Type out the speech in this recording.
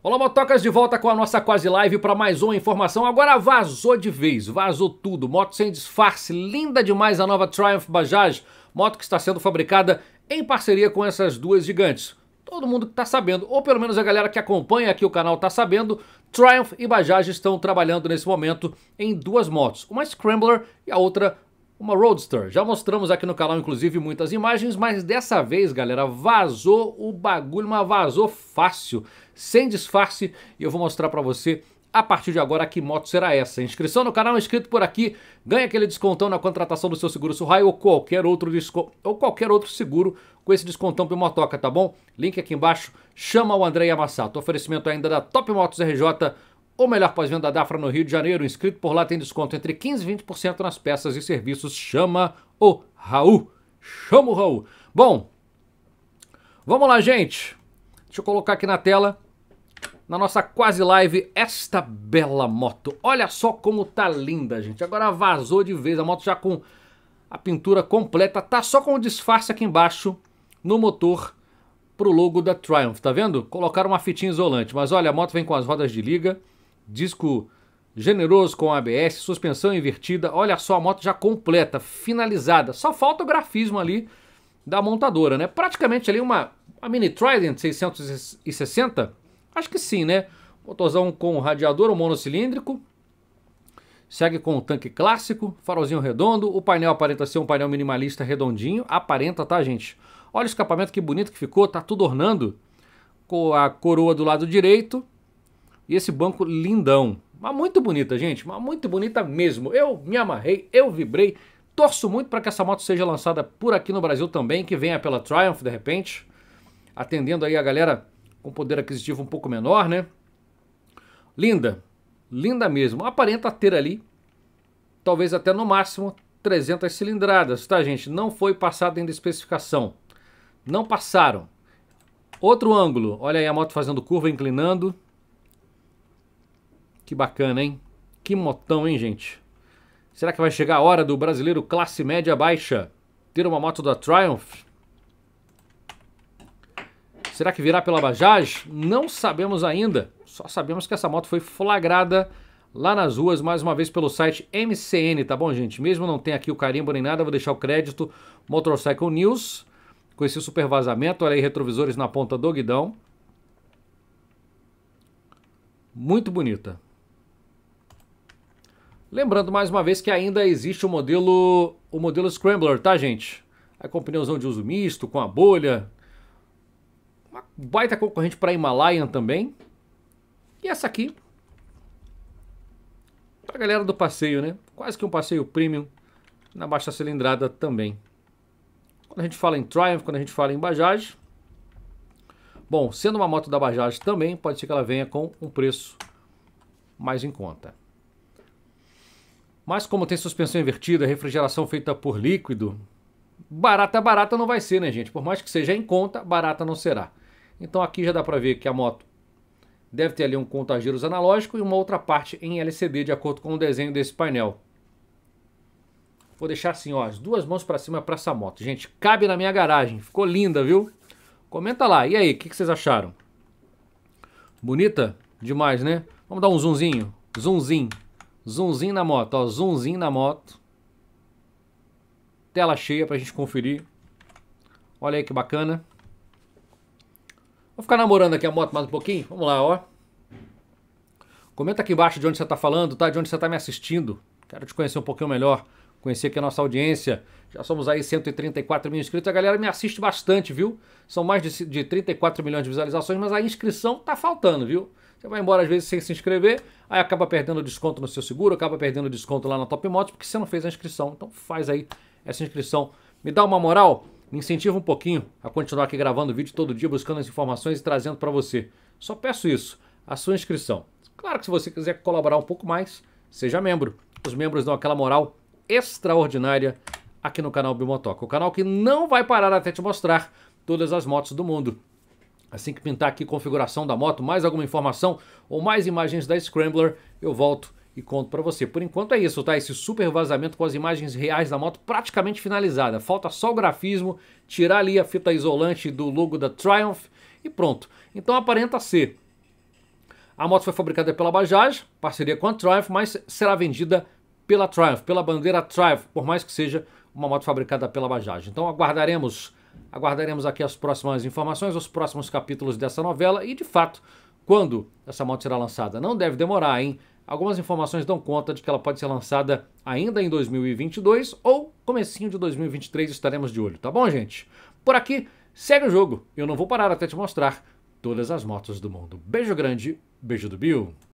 Olá, motocas, de volta com a nossa quase live para mais uma informação. Agora vazou de vez, vazou tudo. Moto sem disfarce, linda demais a nova Triumph Bajaj. Moto que está sendo fabricada em parceria com essas duas gigantes. Todo mundo que está sabendo, ou pelo menos a galera que acompanha aqui o canal está sabendo, Triumph e Bajaj estão trabalhando nesse momento em duas motos. Uma Scrambler e a outra uma Roadster. Já mostramos aqui no canal, inclusive, muitas imagens, mas dessa vez, galera, vazou o bagulho, mas vazou fácil, sem disfarce, e eu vou mostrar para você a partir de agora que moto será essa. Inscrição no canal, inscrito por aqui, ganha aquele descontão na contratação do seu seguro Surrai ou qualquer outro ou qualquer outro seguro com esse descontão pro Motoca, tá bom? Link aqui embaixo, chama o André Yamassato. Oferecimento ainda da Top Motos RJ, o melhor pós-venda da Dafra no Rio de Janeiro, inscrito por lá tem desconto entre 15% e 20% nas peças e serviços. Chama o Raul. Chama o Raul. Bom, vamos lá, gente. Deixa eu colocar aqui na tela, na nossa quase live, esta bela moto. Olha só como tá linda, gente. Agora vazou de vez, a moto já com a pintura completa. Tá só com o disfarce aqui embaixo, no motor, pro logo da Triumph, tá vendo? Colocaram uma fitinha isolante. Mas olha, a moto vem com as rodas de liga disco generoso com ABS, suspensão invertida. Olha só, a moto já completa, finalizada. Só falta o grafismo ali da montadora, né? Praticamente ali uma, uma Mini Trident 660. Acho que sim, né? Motorzão com radiador, um monocilíndrico. Segue com o tanque clássico, farolzinho redondo. O painel aparenta ser um painel minimalista redondinho. Aparenta, tá, gente? Olha o escapamento que bonito que ficou, tá tudo ornando. Com a coroa do lado direito, e esse banco lindão. Mas muito bonita, gente. Mas muito bonita mesmo. Eu me amarrei, eu vibrei. Torço muito para que essa moto seja lançada por aqui no Brasil também, que venha pela Triumph de repente, atendendo aí a galera com poder aquisitivo um pouco menor, né? Linda, linda mesmo. Aparenta ter ali, talvez até no máximo, 300 cilindradas, tá gente? Não foi passado ainda especificação. Não passaram. Outro ângulo, olha aí a moto fazendo curva, inclinando. Que bacana, hein? Que motão, hein, gente? Será que vai chegar a hora do brasileiro classe média baixa ter uma moto da Triumph? Será que virá pela Bajaj? Não sabemos ainda. Só sabemos que essa moto foi flagrada lá nas ruas, mais uma vez pelo site MCN, tá bom, gente? Mesmo não tem aqui o carimbo nem nada, vou deixar o crédito Motorcycle News com esse super vazamento. Olha aí, retrovisores na ponta do guidão. Muito bonita. Lembrando mais uma vez que ainda existe o modelo, o modelo Scrambler, tá, gente? É com pneuzão de uso misto, com a bolha. Uma baita concorrente para a Himalayan também. E essa aqui para galera do passeio, né? Quase que um passeio premium na baixa cilindrada também. Quando a gente fala em Triumph, quando a gente fala em Bajaj, bom, sendo uma moto da Bajaj também, pode ser que ela venha com um preço mais em conta. Mas como tem suspensão invertida, refrigeração feita por líquido, barata barata não vai ser, né, gente? Por mais que seja em conta, barata não será. Então aqui já dá para ver que a moto deve ter ali um contagiros analógico e uma outra parte em LCD, de acordo com o desenho desse painel. Vou deixar assim, ó, as duas mãos para cima para essa moto. Gente, cabe na minha garagem. Ficou linda, viu? Comenta lá. E aí, o que, que vocês acharam? Bonita? Demais, né? Vamos dar um zoomzinho. Zoomzinho. Zoomzinho na moto, ó. Zoomzinho na moto. Tela cheia pra gente conferir. Olha aí que bacana. Vou ficar namorando aqui a moto mais um pouquinho. Vamos lá, ó. Comenta aqui embaixo de onde você tá falando, tá? De onde você tá me assistindo. Quero te conhecer um pouquinho melhor. Conhecer aqui a nossa audiência. Já somos aí 134 mil inscritos. A galera me assiste bastante, viu? São mais de, de 34 milhões de visualizações, mas a inscrição tá faltando, viu? Você vai embora às vezes sem se inscrever, aí acaba perdendo desconto no seu seguro, acaba perdendo desconto lá na Top Motos porque você não fez a inscrição. Então faz aí essa inscrição. Me dá uma moral, me incentiva um pouquinho a continuar aqui gravando vídeo todo dia, buscando as informações e trazendo para você. Só peço isso, a sua inscrição. Claro que se você quiser colaborar um pouco mais, seja membro. Os membros dão aquela moral extraordinária aqui no canal Bimotoca. O canal que não vai parar até te mostrar todas as motos do mundo. Assim que pintar aqui configuração da moto, mais alguma informação ou mais imagens da Scrambler, eu volto e conto para você. Por enquanto é isso, tá? Esse super vazamento com as imagens reais da moto praticamente finalizada. Falta só o grafismo, tirar ali a fita isolante do logo da Triumph e pronto. Então aparenta ser. A moto foi fabricada pela Bajaj, parceria com a Triumph, mas será vendida pela Triumph, pela bandeira Triumph, por mais que seja uma moto fabricada pela Bajaj. Então aguardaremos Aguardaremos aqui as próximas informações, os próximos capítulos dessa novela e, de fato, quando essa moto será lançada. Não deve demorar, hein? Algumas informações dão conta de que ela pode ser lançada ainda em 2022 ou comecinho de 2023 estaremos de olho, tá bom, gente? Por aqui, segue o jogo. Eu não vou parar até te mostrar todas as motos do mundo. Beijo grande, beijo do Bill.